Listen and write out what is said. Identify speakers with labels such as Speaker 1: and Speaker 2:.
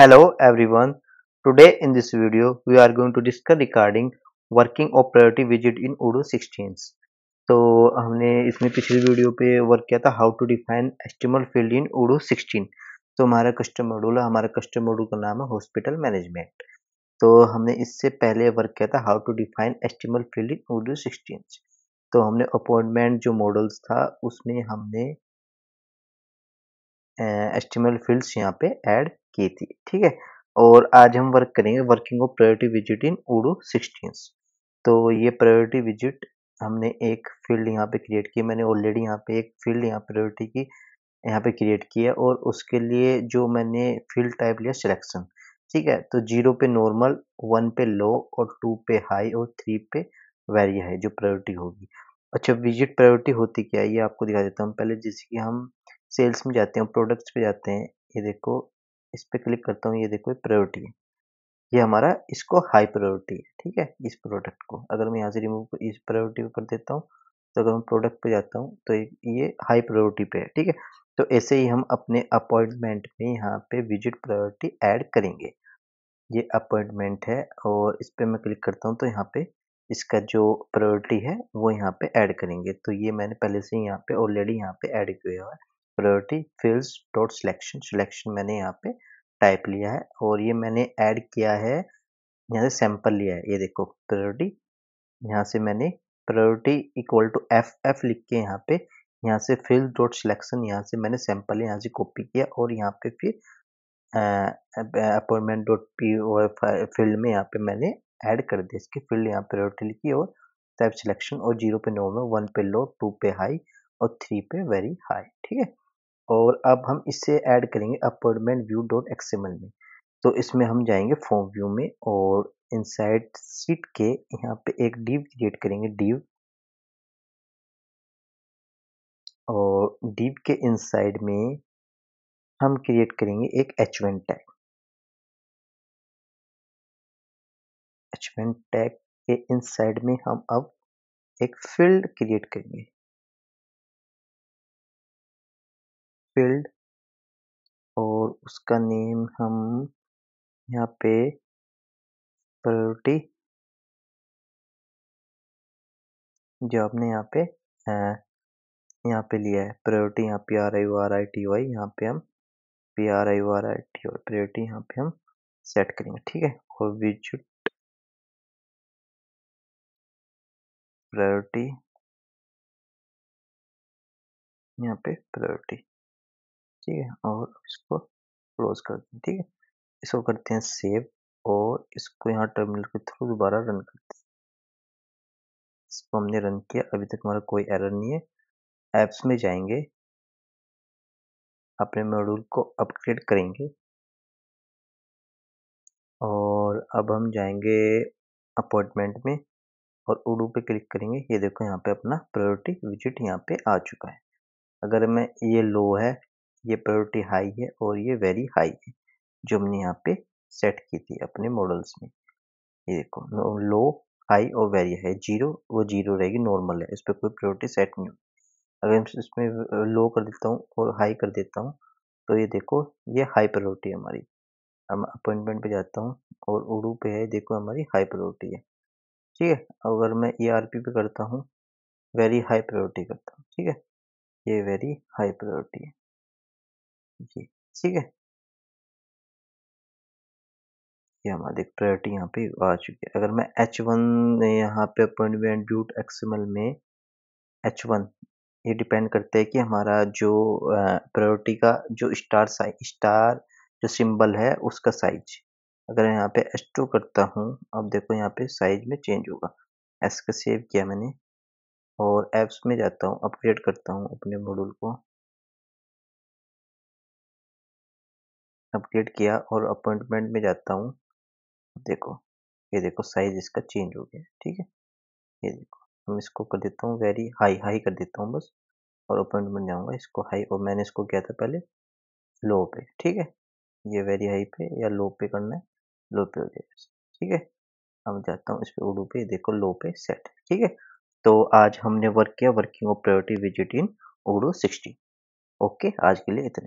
Speaker 1: Hello everyone. Today in this video we are going to discuss regarding working of priority widget in Odoo 16. so हमने इसमें पिछली video पे work किया था how to define html field in odoo 16 तो हमारा custom module है हमारा कस्टम मॉड्यूल का नाम है हॉस्पिटल मैनेजमेंट तो हमने इससे पहले वर्क किया था हाउ टू डिफाइन एस्टिमल फील्ड इन ओडो सिक्सटीन तो हमने अपॉइंटमेंट जो मॉडल्स था उसमें हमने एस्टिमल फील्ड्स यहाँ पे ऐड की थी ठीक है और आज हम वर्क करेंगे working of priority visit in Odoo sixteen तो ये प्रायोरिटी विजिट हमने एक फील्ड यहाँ पे क्रिएट की मैंने ऑलरेडी यहाँ पे एक फील्ड यहाँ प्रायोरिटी की यहाँ पे क्रिएट किया और उसके लिए जो मैंने फील्ड टाइप लिया सिलेक्शन ठीक है तो जीरो पे नॉर्मल वन पे लो और टू पे हाई और थ्री पे वेरी हाई जो प्रायोरिटी होगी अच्छा विजिट प्रायोरिटी होती क्या है ये आपको दिखा देता हूँ पहले जैसे कि हम सेल्स में जाते हैं प्रोडक्ट्स पे जाते हैं ये देखो इस पर क्लिक करता हूँ ये देखो प्रायोरिटी है ये हमारा इसको हाई प्रायोरिटी है ठीक है इस प्रोडक्ट को अगर मैं यहाँ से रिमूव इस प्रायोरिटी पर कर देता हूँ तो अगर मैं प्रोडक्ट पे जाता हूँ तो ये हाई प्रायोरिटी पे है ठीक है तो ऐसे ही हम अपने अपॉइंटमेंट में यहाँ पे विजिट प्रायोरिटी ऐड करेंगे ये अपॉइंटमेंट है और इस पर मैं क्लिक करता हूँ तो यहाँ पे इसका जो प्रायोरिटी है वो यहाँ पे ऐड करेंगे तो ये मैंने पहले से ही यहाँ पे ऑलरेडी यहाँ पे ऐड किया हुआ है priority fields dot selection selection मैंने यहाँ पे टाइप लिया है और ये मैंने ऐड किया है यहाँ से सैंपल लिया है ये देखो प्रायोरिटी यहाँ से मैंने priority equal to F F लिख के यहाँ पे यहाँ से फील्ड डॉट सिलेक्शन यहाँ से मैंने सैंपल यहाँ से कॉपी किया और यहाँ पे फिर appointment dot P O field में यहाँ पे मैंने ऐड कर दिया इसकी फील्ड यहाँ प्रायोरिटी लिखी और टाइप सिलेक्शन और जीरो पे में वन पे लो टू पे हाई और थ्री पे वेरी हाई ठीक है और अब हम इसे ऐड करेंगे अपॉइंटमेंट व्यू डॉट एक्सएमएल में तो इसमें हम जाएंगे फॉर्म व्यू में और इनसाइड
Speaker 2: सीट के यहाँ पे एक डिव क्रिएट करेंगे डिव और डिव के इनसाइड में हम क्रिएट करेंगे
Speaker 3: एक H one tag H one tag के इनसाइड में हम अब एक फील्ड क्रिएट करेंगे फील्ड और उसका नेम हम यहाँ पे प्रायोरिटी
Speaker 2: जो आपने यहाँ पे यहाँ
Speaker 1: पे लिया है प्रायोरिटी यहाँ P R I R I T Y यहाँ पे हम P R I R I T Y priority यहाँ पे हम सेट करेंगे ठीक है और विजिट
Speaker 3: प्रायोरिटी यहाँ पे प्रायोरिटी ठीक है और इसको क्लोज
Speaker 2: कर दें ठीक है इसको करते हैं सेव और इसको यहाँ टर्मिनल के थ्रू दोबारा रन करते हैं इसको हमने रन किया अभी तक हमारा कोई एरर नहीं है ऐप्स में जाएंगे अपने मॉड्यूल को अपग्रेड करेंगे और अब हम जाएंगे
Speaker 1: अपॉइंटमेंट में और उडू पे क्लिक करेंगे ये देखो यहाँ पे अपना प्रायोरिटी विजिट यहाँ पे आ चुका है अगर मैं ये लो है ये प्रायोरिटी हाई है और ये वेरी हाई है जो हमने यहाँ पे सेट की थी अपने मॉडल्स में ये देखो लो हाई और वेरी हाई जीरो वो जीरो रहेगी नॉर्मल है इस पर कोई प्रायोरिटी सेट नहीं होगी अगर इसमें लो कर देता हूँ और हाई कर देता हूँ तो ये देखो ये हाई प्रायोरिटी है हमारी हम अपॉइंटमेंट पे जाता हूँ और उड़ू पे है देखो हमारी हाई प्रायोरिटी है ठीक है अगर मैं ए आर पी पे करता हूँ वेरी हाई प्रायोरिटी करता
Speaker 3: हूँ ठीक है
Speaker 2: ये वेरी हाई प्रायोरिटी है ये ठीक है? ये हमारी प्रायोरिटी यहाँ पे आ चुकी है। अगर मैं
Speaker 1: H1 वन यहाँ पे अपॉइंटमेंट ड्यूट एक्सएमएल में H1 ये डिपेंड करता है कि हमारा जो प्रायोरिटी का जो स्टार साइज स्टार जो सिंबल है उसका साइज अगर यहाँ पे H2 करता हूँ अब देखो यहाँ पे साइज में चेंज होगा एस का सेव किया मैंने और एप्स में जाता हूँ अपग्रेड
Speaker 3: करता हूँ अपने मॉडल को
Speaker 1: अपडेट किया और अपॉइंटमेंट में जाता हूँ देखो ये देखो साइज इसका चेंज हो गया ठीक है ये देखो हम इसको कर देता हूँ वेरी हाई हाई कर देता हूँ बस
Speaker 2: और अपॉइंटमेंट जाऊँगा इसको हाई और मैंने इसको किया था पहले लो पे ठीक है
Speaker 1: ये वेरी हाई पे या लो पे करना है लो पे हो जाएगा ठीक है अब जाता हूँ इस पर उड़ू पे देखो लो पे सेट ठीक है तो आज हमने वर्क किया working of priority visit in Odoo sixty okay आज के लिए इतने